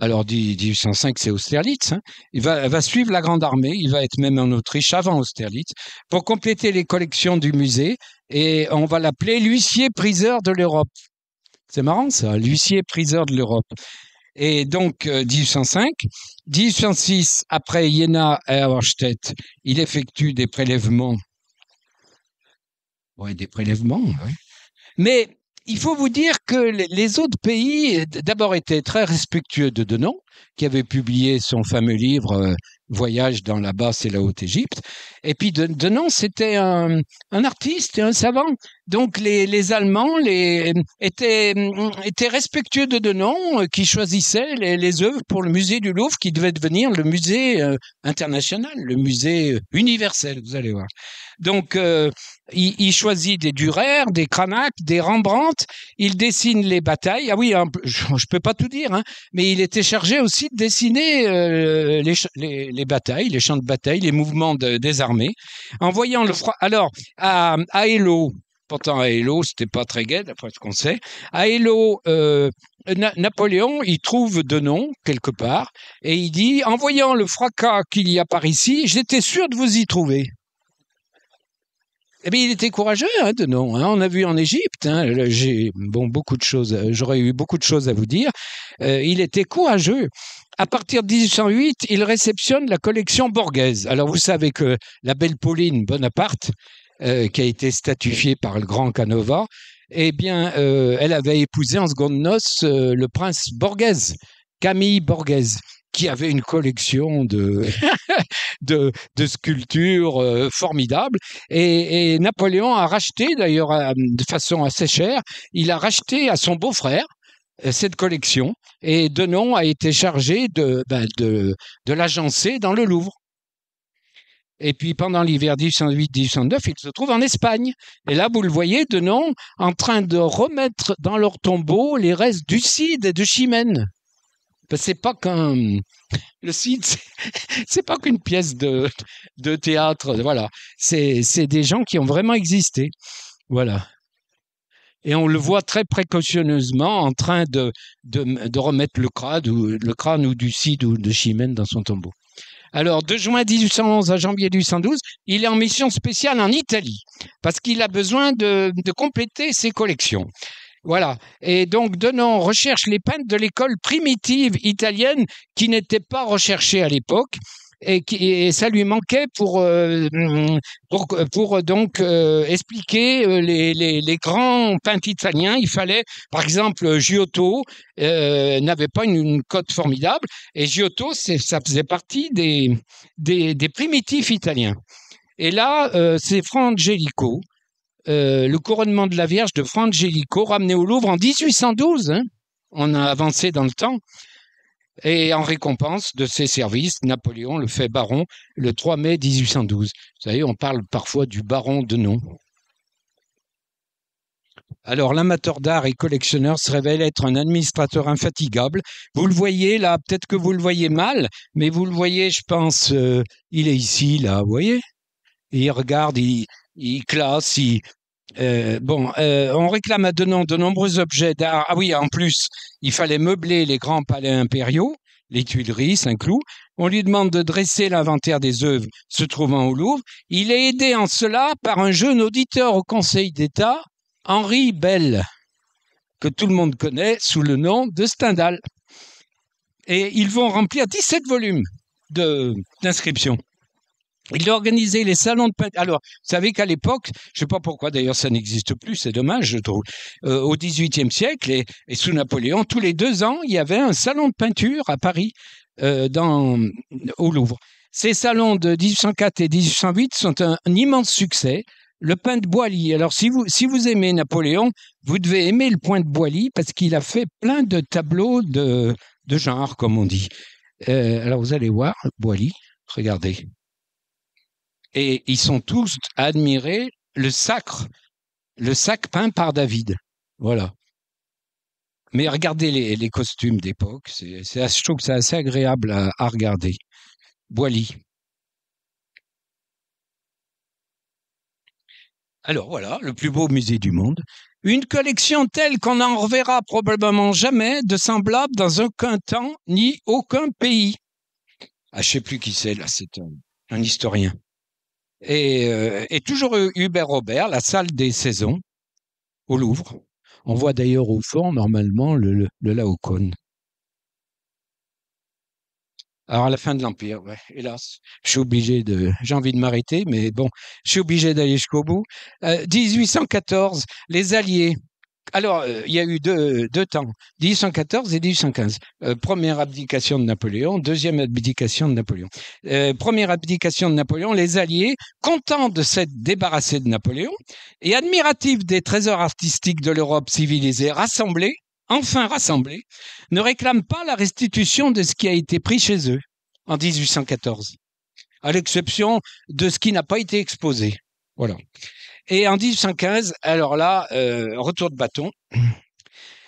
alors 1805, c'est Austerlitz. Hein. Il va, suivre la Grande Armée, il va être même en Autriche avant Austerlitz, pour compléter les collections du musée, et on va l'appeler l'huissier-priseur de l'Europe. C'est marrant ça, l'huissier-priseur de l'Europe. Et donc, 1805. Euh, 1806, après Jena et Auerstedt, il effectue des prélèvements. Ouais, des prélèvements, Mais il faut vous dire que les autres pays, d'abord, étaient très respectueux de Denon, qui avait publié son fameux livre euh, Voyage dans la basse et la haute Égypte. Et puis, Denon, c'était un, un artiste et un savant. Donc les, les Allemands les, étaient, mm, respectueux de Denon euh, qui choisissait les, œuvres pour le musée du Louvre qui devait devenir le musée euh, international, le musée euh, universel, vous allez voir. Donc il, choisit des Durer, des Cranach, des Rembrandt. Il dessine les batailles. Ah oui, je, ne peux pas tout dire, hein, mais il était chargé aussi de dessiner les, batailles, les champs de bataille, les mouvements des armées. En voyant le Alors à, à Pourtant, à ce c'était pas très gai, d'après ce qu'on sait. À Hello, euh, Napoléon, il trouve De nom quelque part et il dit En voyant le fracas qu'il y a par ici, j'étais sûr de vous y trouver. Eh bien, il était courageux, Denon. Hein, de nom. Hein. On a vu en Égypte. Hein, j'ai bon beaucoup de choses. Euh, j'aurais eu beaucoup de choses à vous dire. Euh, il était courageux. À partir de 1808, il réceptionne la collection Borghese. Alors, vous savez que la belle Pauline Bonaparte, euh, qui a été statufié par le grand Canova, eh bien, euh, elle avait épousé en seconde noce euh, le prince Borghese, Camille Borghese, qui avait une collection de, de, sculptures formidables. Et, Napoléon a racheté, d'ailleurs, de façon assez chère, il a racheté à son beau-frère cette collection et Denon a été chargé de, ben, de, de l'agencer dans le Louvre. Et puis pendant l'hiver 1808-1809, il se trouve en Espagne. Et là, vous le voyez, de nom en train de remettre dans leur tombeau les restes du Cid et de Chimène. Ben, c'est pas qu'un. Le Cid, c'est pas qu'une pièce de, de théâtre. Voilà. C'est des gens qui ont vraiment existé. Voilà. Et on le voit très précautionneusement en train de, de, remettre le crâne, ou, le crâne ou du Cid ou de Chimène dans son tombeau. Alors, de juin 1811 à janvier 1812, il est en mission spéciale en Italie parce qu'il a besoin de, compléter ses collections. Voilà. Et donc, en recherche les peintres de l'école primitive italienne qui n'étaient pas recherchés à l'époque et, ça lui manquait pour, euh, mm, pour, donc euh, expliquer euh, les, les, grands peintres italiens. Il fallait, par exemple, Giotto n'avait pas une, cote formidable, et Giotto, ça faisait partie des, des, des primitifs italiens. Et là, c'est Frangelico, le couronnement de la Vierge de Frangelico, ramené au Louvre en 1812. Hein. on a avancé dans le temps. Et en récompense de ses services, Napoléon le fait baron le 3 mai 1812. Vous savez, on parle parfois du baron de nom. Alors l'amateur d'art et collectionneur se révèle être un administrateur infatigable. Vous le voyez là, peut-être que vous le voyez mal, mais vous le voyez, je pense, euh, il est ici, là, vous voyez Il regarde, il classe, il, euh, bon, euh, on réclame à de, de nombreux objets d'art. Ah oui, en plus, il fallait meubler les grands palais impériaux, les Tuileries, Saint-Cloud. On lui demande de dresser l'inventaire des œuvres se trouvant au Louvre. Il est aidé en cela par un jeune auditeur au Conseil d'État, Henri Bell, que tout le monde connaît sous le nom de Stendhal. Et ils vont remplir 17 volumes d'inscriptions. Il organisait les salons de peinture. Alors, vous savez qu'à l'époque, je ne sais pas pourquoi d'ailleurs ça n'existe plus, c'est dommage, je trouve. Euh, au XVIIIe siècle et, sous Napoléon, tous les deux ans, il y avait un salon de peinture à Paris, euh, dans, au Louvre. Ces salons de 1804 et 1808 sont un, immense succès. Le pain de Boilly. Alors, si vous, si vous aimez Napoléon, vous devez aimer le point de Boilly parce qu'il a fait plein de tableaux de, de genre, comme on dit. Euh, alors, vous allez voir, Boilly, regardez. Et ils sont tous admirés, le sacre, le sac peint par David. Voilà. Mais regardez les, costumes d'époque, c'est, je trouve que c'est assez agréable à, regarder. Boilly. Alors voilà, le plus beau musée du monde. Une collection telle qu'on n'en reverra probablement jamais de semblable dans aucun temps ni aucun pays. Ah, je ne sais plus qui c'est là, c'est un historien. Euh, et, toujours Hubert Robert, la salle des saisons, au Louvre. On voit d'ailleurs au fond, normalement, le, le, Laocoon. Alors, à la fin de l'Empire, hélas. Je suis obligé de. J'ai envie de m'arrêter, mais bon, je suis obligé d'aller jusqu'au bout. 1814, euh, les Alliés alors, euh, il y a eu deux, temps, 1814 et 1815. Euh, première abdication de Napoléon, deuxième abdication de Napoléon. Euh, première abdication de Napoléon, les Alliés, contents de s'être débarrassés de Napoléon et admiratifs des trésors artistiques de l'Europe civilisée rassemblés, enfin rassemblés, ne réclament pas la restitution de ce qui a été pris chez eux en 1814, à l'exception de ce qui n'a pas été exposé. Voilà. Et en 1815, alors là, euh, retour de bâton.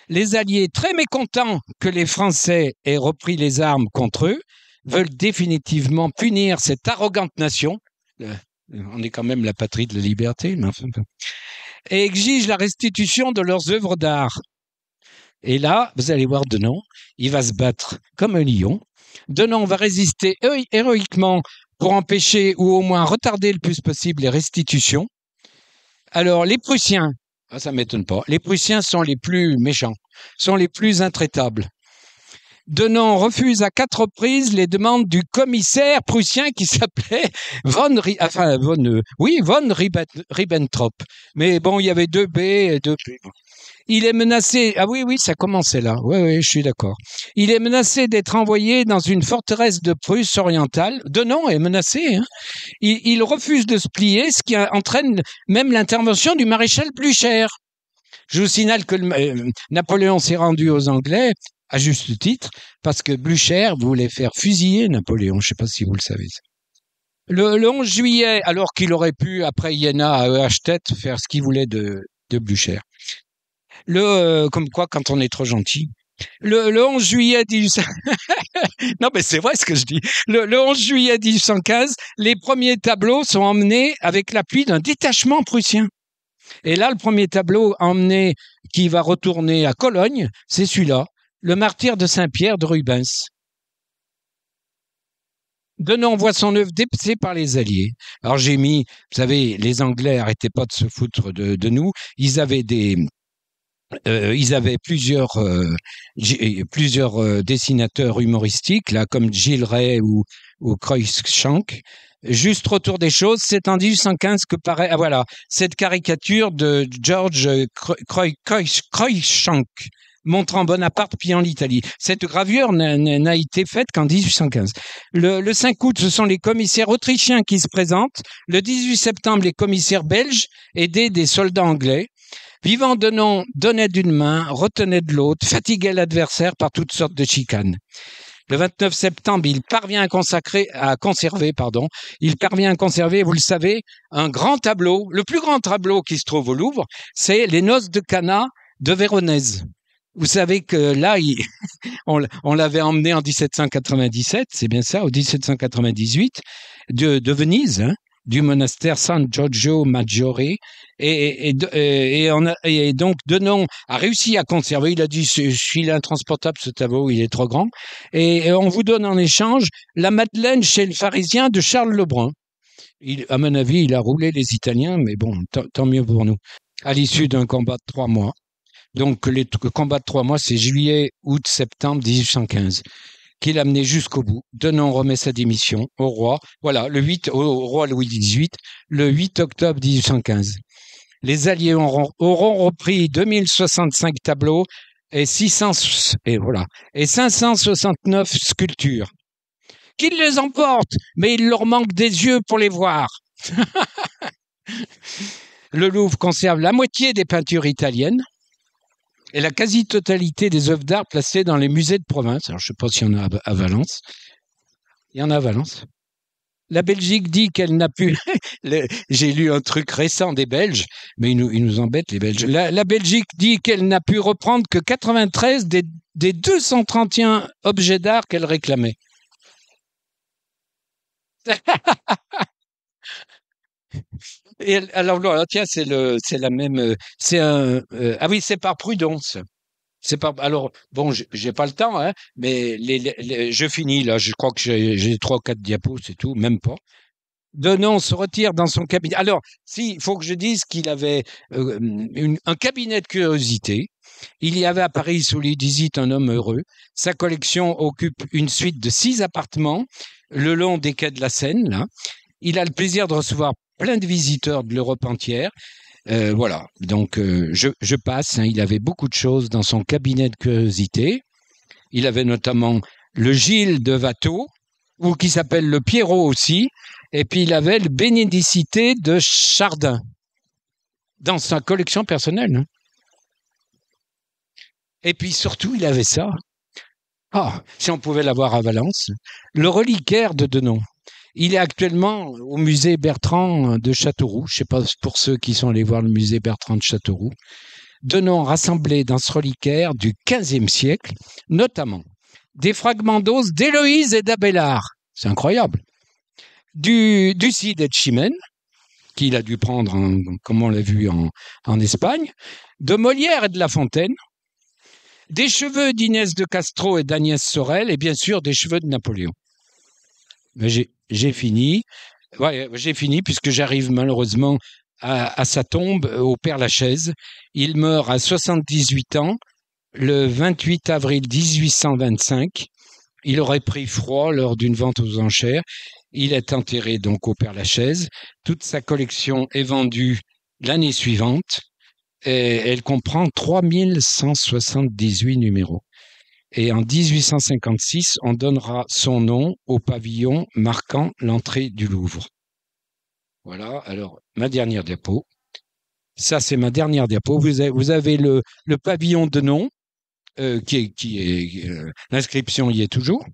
Les Alliés, très mécontents que les Français aient repris les armes contre eux, veulent définitivement punir cette arrogante nation. Euh, on est quand même la patrie de la liberté, mais enfin, et exigent la restitution de leurs œuvres d'art. Et là, vous allez voir Denon, il va se battre comme un lion. Denon va résister héroïquement pour empêcher ou au moins retarder le plus possible les restitutions. Alors, les Prussiens, ah, ça m'étonne pas, les Prussiens sont les plus méchants, sont les plus intraitables. Denon refuse à quatre reprises les demandes du commissaire prussien qui s'appelait von, euh, oui, von Ribbentrop. Mais bon, il y avait deux B et deux P. Il est menacé. Ah oui, oui, ça commençait là. Oui, oui, je suis d'accord. Il est menacé d'être envoyé dans une forteresse de Prusse orientale. De nom est menacé. Hein. Il, refuse de se plier, ce qui entraîne même l'intervention du maréchal Blücher. Je vous signale que euh, Napoléon s'est rendu aux Anglais à juste titre, parce que Blücher voulait faire fusiller Napoléon. Je ne sais pas si vous le savez. Le, 11 juillet, alors qu'il aurait pu, après Iéna à e tête faire ce qu'il voulait de, de Blücher. Euh, comme quoi, quand on est trop gentil. Le, 11 juillet 18... non, mais c'est vrai ce que je dis. Le, 11 juillet 1815, les premiers tableaux sont emmenés avec l'appui d'un détachement prussien. Et là, le premier tableau emmené qui va retourner à Cologne, c'est celui-là, le martyr de Saint-Pierre de Rubens. on voit son œuvre dépassée par les Alliés. Alors j'ai mis, vous savez, les Anglais n'arrêtaient pas de se foutre de nous. Ils avaient des, euh, ils avaient plusieurs euh, euh, plusieurs dessinateurs humoristiques là comme Gilles Ray ou ou Juste autour des choses, c'est en 1815 que paraît ah, voilà cette caricature de George Cruikshank montrant Bonaparte en l'Italie. Cette gravure n'a été faite qu'en 1815. Le, le 5 août, ce sont les commissaires autrichiens qui se présentent. Le 18 septembre, les commissaires belges, aidés des soldats anglais. Vivant de nom, donnait d'une main, retenait de l'autre, fatiguait l'adversaire par toutes sortes de chicanes. Le 29 septembre, il parvient à, consacrer, à conserver, pardon, il parvient à conserver, vous le savez, un grand tableau. Le plus grand tableau qui se trouve au Louvre, c'est les noces de Cana de Véronèse. Vous savez que là, on, l'avait emmené en 1797, c'est bien ça, au 1798, de, Venise. Hein du monastère San Giorgio Maggiore. Et, et, a, donc Denon a réussi à conserver. Il a dit Je suis intransportable, ce tableau, il est trop grand. Et on vous donne en échange la Madeleine chez le pharisien de Charles Lebrun. Il, à mon avis, il a roulé les Italiens, mais bon, tant mieux pour nous. À l'issue d'un combat de trois mois. Donc, le combat de trois mois, c'est juillet, août, septembre 1815 qu'il amenait jusqu'au bout. Denon remet sa démission au roi, voilà, le 8, au roi Louis XVIII, le 8 octobre 1815. Les Alliés auront, repris 2065 tableaux et, 600, et, voilà, et 569 sculptures. Qu'ils les emportent, mais il leur manque des yeux pour les voir. le Louvre conserve la moitié des peintures italiennes, et la quasi-totalité des œuvres d'art placées dans les musées de province. Alors, je ne sais pas s'il y en a à Valence. Il y en a à Valence. La Belgique dit qu'elle n'a pu... J'ai lu un truc récent des Belges, mais ils nous, ils nous embêtent, les Belges. La, Belgique dit qu'elle n'a pu reprendre que 93 des, des 231 objets d'art qu'elle réclamait. alors, tiens, c'est le, c'est la même, euh, c'est un, euh, ah oui, c'est par prudence. C'est pas, alors, bon, j'ai pas le temps, hein, mais les, je finis là, je crois que j'ai trois quatre diapos, c'est tout, même pas. Denon se retire dans son cabinet. Alors, si, il faut que je dise qu'il avait euh, une, un cabinet de curiosité. Il y avait à Paris, sous les un homme heureux. Sa collection occupe une suite de six appartements le long des quais de la Seine, là. Il a le plaisir de recevoir plein de visiteurs de l'Europe entière. Euh, voilà, donc euh, je, passe. Hein. Il avait beaucoup de choses dans son cabinet de curiosité. Il avait notamment le Gilles de Watteau, ou qui s'appelle le Pierrot aussi, et puis il avait le Bénédicité de Chardin dans sa collection personnelle. Hein. Et puis surtout, il avait ça. Ah, si on pouvait l'avoir à Valence, le reliquaire de Denon. Il est actuellement au musée Bertrand de Châteauroux. Je ne sais pas pour ceux qui sont allés voir le musée Bertrand de Châteauroux. De noms rassemblés dans ce reliquaire du XVe siècle, notamment des fragments d'os d'Héloïse et d'Abélard. C'est incroyable. Du, du Cid et de Chimène, qu'il a dû prendre, comme on l'a vu en, en Espagne. De Molière et de La Fontaine. Des cheveux d'Inès de Castro et d'Agnès Sorel. Et bien sûr, des cheveux de Napoléon. J'ai fini. j'ai fini puisque j'arrive malheureusement à, à, sa tombe euh, au Père Lachaise. Il meurt à 78 ans le 28 avril 1825. Il aurait pris froid lors d'une vente aux enchères. Il est enterré donc au Père Lachaise. Toute sa collection est vendue l'année suivante et elle comprend 3178 numéros et en 1856, on donnera son nom au pavillon marquant l'entrée du Louvre. Voilà, alors ma dernière diapo. Ça, c'est ma dernière diapo. Vous avez, le, pavillon de nom, euh, qui qui euh, l'inscription y est toujours.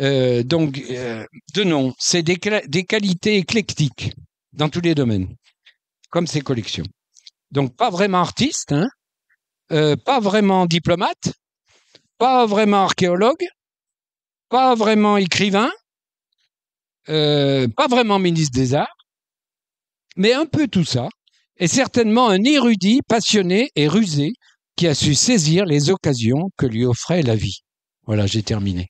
Euh, donc, de nom, c'est des, qualités éclectiques dans tous les domaines, comme ses collections. Donc, pas vraiment artiste, hein, pas vraiment diplomate, pas vraiment archéologue, pas vraiment écrivain, euh, pas vraiment ministre des Arts, mais un peu tout ça, et certainement un érudit passionné et rusé qui a su saisir les occasions que lui offrait la vie. Voilà, j'ai terminé.